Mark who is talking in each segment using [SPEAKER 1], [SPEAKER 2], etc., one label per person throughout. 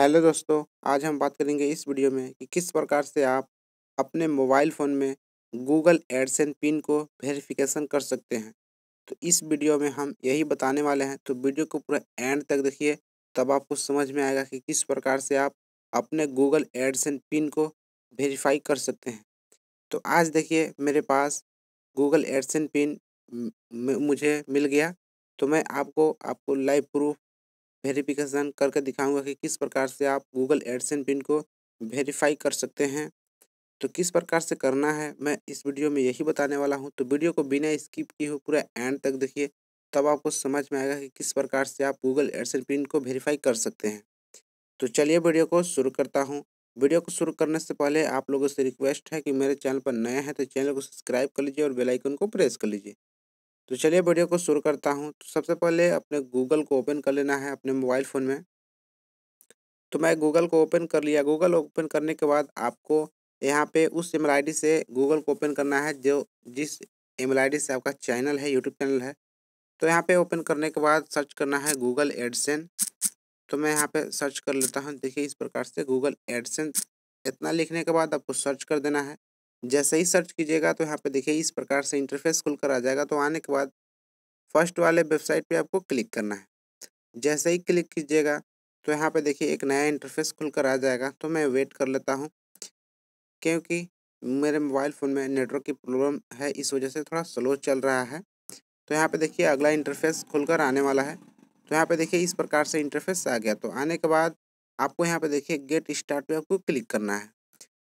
[SPEAKER 1] hello दोस्तों आज हम बात करेंगे इस वीडियो में कि किस प्रकार से आप अपने मोबाइल फ़ोन में गूगल एडसन पिन को वेरिफिकेशन कर सकते हैं तो इस वीडियो में हम यही बताने वाले हैं तो वीडियो को पूरा एंड तक देखिए तब आपको समझ में आएगा कि किस प्रकार से आप अपने गूगल एडसन पिन को वेरीफाई कर सकते हैं तो आज देखिए मेरे पास गूगल एडसन पिन मुझे मिल गया तो मैं आपको आपको लाइव प्रूफ वेरिफिकेशन करके दिखाऊंगा कि किस प्रकार से आप गूगल एडसन पिन को वेरीफाई कर सकते हैं तो किस प्रकार से करना है मैं इस वीडियो में यही बताने वाला हूँ तो वीडियो को बिना स्किप किए हुए पूरा एंड तक देखिए तब आपको समझ में आएगा कि किस प्रकार से आप गूगल एडसन पिन को वेरीफाई कर सकते हैं तो चलिए वीडियो को शुरू करता हूँ वीडियो को शुरू करने से पहले आप लोगों से रिक्वेस्ट है कि मेरे चैनल पर नया है तो चैनल को सब्सक्राइब कर लीजिए और बेल आइकन को प्रेस कर लीजिए तो चलिए वीडियो को शुरू करता हूँ तो सबसे पहले अपने गूगल को ओपन कर लेना है अपने मोबाइल फ़ोन में तो मैं गूगल को ओपन कर लिया गूगल ओपन करने के बाद आपको यहाँ पे उस एम आई से गूगल को ओपन करना है जो जिस एम आई से आपका चैनल है यूट्यूब चैनल है तो यहाँ पे ओपन करने के बाद सर्च करना है गूगल एडसन तो मैं यहाँ पे सर्च कर लेता हूँ देखिए इस प्रकार से गूगल एडसन इतना लिखने के बाद आपको सर्च कर देना है जैसे ही सर्च कीजिएगा तो यहाँ पे देखिए इस प्रकार से इंटरफेस खुलकर आ जाएगा तो आने के बाद फर्स्ट वाले वेबसाइट पे आपको क्लिक करना है जैसे ही क्लिक कीजिएगा तो यहाँ पे देखिए एक नया इंटरफेस खुलकर आ जाएगा तो मैं वेट कर लेता हूँ क्योंकि मेरे मोबाइल फ़ोन में नेटवर्क की प्रॉब्लम है इस वजह से थोड़ा स्लो चल रहा है तो यहाँ पर देखिए अगला इंटरफेस खुल आने वाला है तो यहाँ पर देखिए इस प्रकार से इंटरफेस आ गया तो आने के बाद आपको यहाँ पर देखिए गेट स्टार्ट पर आपको क्लिक करना है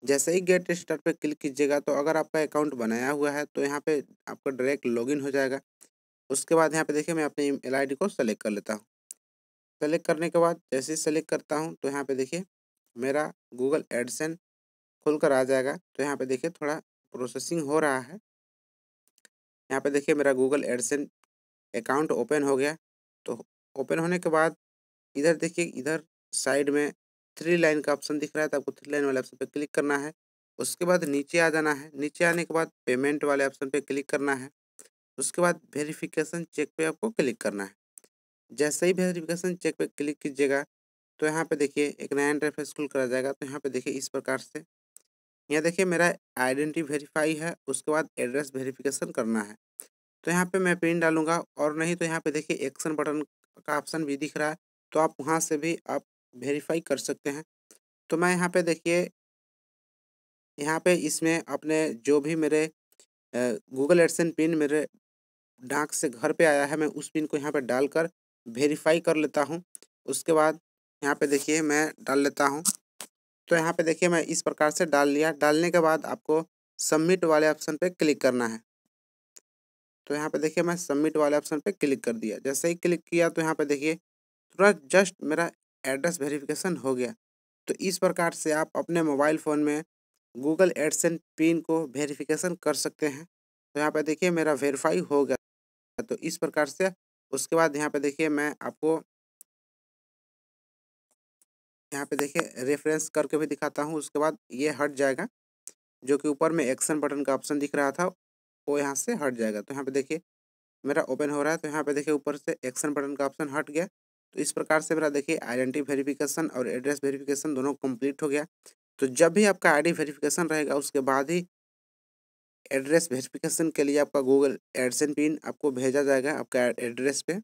[SPEAKER 1] जैसे ही गेट स्टार्ट पे क्लिक कीजिएगा तो अगर आपका अकाउंट बनाया हुआ है तो यहाँ पे आपका डायरेक्ट लॉगिन हो जाएगा उसके बाद यहाँ पे देखिए मैं अपने एल आई डी को सेलेक्ट कर लेता हूँ सेलेक्ट करने के बाद जैसे ही सेलेक्ट करता हूँ तो यहाँ पे देखिए मेरा गूगल एडसन खुल कर आ जाएगा तो यहाँ पे देखिए थोड़ा प्रोसेसिंग हो रहा है यहाँ पे देखिए मेरा गूगल एडसन अकाउंट ओपन हो गया तो ओपन होने के बाद इधर देखिए इधर साइड में थ्री लाइन का ऑप्शन दिख रहा है तो आपको थ्री लाइन वाले ऑप्शन पर क्लिक करना है उसके बाद नीचे आ जाना है नीचे आने के बाद पेमेंट वाले ऑप्शन पे क्लिक करना है उसके बाद वेरिफिकेशन चेक पे आपको क्लिक करना है जैसे ही वेरिफिकेशन चेक पे क्लिक कीजिएगा तो यहाँ पे देखिए एक नया इंटरफेस खुल करा जाएगा तो यहाँ पे देखिए इस प्रकार से यहाँ देखिए मेरा आइडेंटिटी वेरीफाई है उसके बाद एड्रेस वेरिफिकेशन करना है तो यहाँ पे मैं पिन डालूंगा और नहीं तो यहाँ पे देखिए एक्शन बटन का ऑप्शन भी दिख रहा है तो आप वहाँ से भी आप वेरीफाई कर सकते हैं तो मैं यहाँ पे देखिए यहाँ पे इसमें अपने जो भी मेरे गूगल एडसन पिन मेरे डाक से घर पे आया है मैं उस पिन को यहाँ पे डालकर वेरीफाई कर लेता हूँ उसके बाद यहाँ पे देखिए मैं डाल लेता हूँ तो यहाँ पे देखिए मैं इस प्रकार से डाल लिया डालने के बाद आपको सबमिट वाले ऑप्शन पे क्लिक करना है तो यहाँ पे देखिए मैं सबमिट वाले ऑप्शन पे क्लिक कर दिया जैसे ही क्लिक किया तो यहाँ पे देखिए तुरंत जस्ट मेरा एड्रेस वेरिफिकेशन हो गया तो इस प्रकार से आप अपने मोबाइल फ़ोन में गूगल एडसन पिन को वेरिफिकेशन कर सकते हैं तो यहाँ पर देखिए मेरा वेरीफाई हो गया तो इस प्रकार से उसके बाद यहाँ पर देखिए मैं आपको यहाँ पे देखिए रेफरेंस करके भी दिखाता हूँ उसके बाद ये हट जाएगा जो कि ऊपर में एक्शन बटन का ऑप्शन दिख रहा था वो यहाँ से हट जाएगा तो यहाँ पे देखिए मेरा ओपन हो रहा है तो यहाँ पे देखिए ऊपर से एक्शन बटन का ऑप्शन हट गया तो इस प्रकार से मेरा देखिए आइडेंटी वेरिफिकेशन और एड्रेस वेरिफिकेशन दोनों कंप्लीट हो गया तो जब भी आपका आईडी वेरिफिकेशन रहेगा उसके बाद ही एड्रेस वेरिफिकेशन के लिए आपका गूगल एडसन पिन आपको भेजा जाएगा आपका एड्रेस पे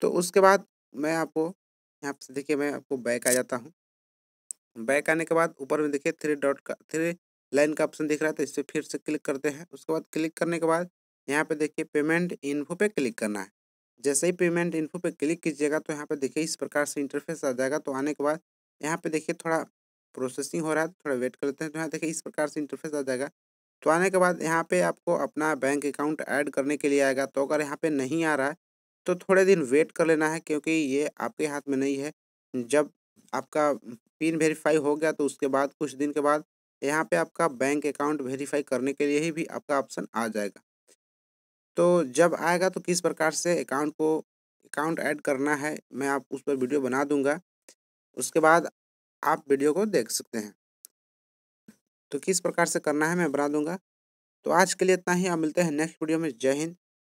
[SPEAKER 1] तो उसके बाद मैं आपको यहाँ से देखिए मैं आपको बैक आ जाता हूँ बैक आने के बाद ऊपर में देखिए थ्री डॉट का थ्री लाइन का ऑप्शन दिख रहा है तो इस पर फिर से क्लिक करते हैं उसके बाद क्लिक करने के बाद यहाँ पर देखिए पेमेंट इन्फो पे क्लिक करना है जैसे ही पेमेंट इन्फो पे क्लिक कीजिएगा तो यहाँ पे देखिए इस प्रकार से इंटरफेस आ जाएगा तो आने के बाद यहाँ पे देखिए थोड़ा प्रोसेसिंग हो रहा है थोड़ा वेट कर लेते हैं तो यहाँ देखिए इस प्रकार से इंटरफेस आ जाएगा तो आने के बाद यहाँ पे आपको अपना बैंक अकाउंट ऐड करने के लिए आएगा तो अगर यहाँ पर नहीं आ रहा है तो थोड़े दिन वेट कर लेना है क्योंकि ये आपके हाथ में नहीं है जब आपका पिन वेरीफाई हो गया तो उसके बाद कुछ दिन के बाद यहाँ पर आपका बैंक अकाउंट वेरीफाई करने के लिए ही भी आपका ऑप्शन आ जाएगा तो जब आएगा तो किस प्रकार से अकाउंट को अकाउंट ऐड करना है मैं आप उस पर वीडियो बना दूंगा उसके बाद आप वीडियो को देख सकते हैं तो किस प्रकार से करना है मैं बना दूंगा तो आज के लिए इतना ही आप मिलते हैं नेक्स्ट वीडियो में जय हिंद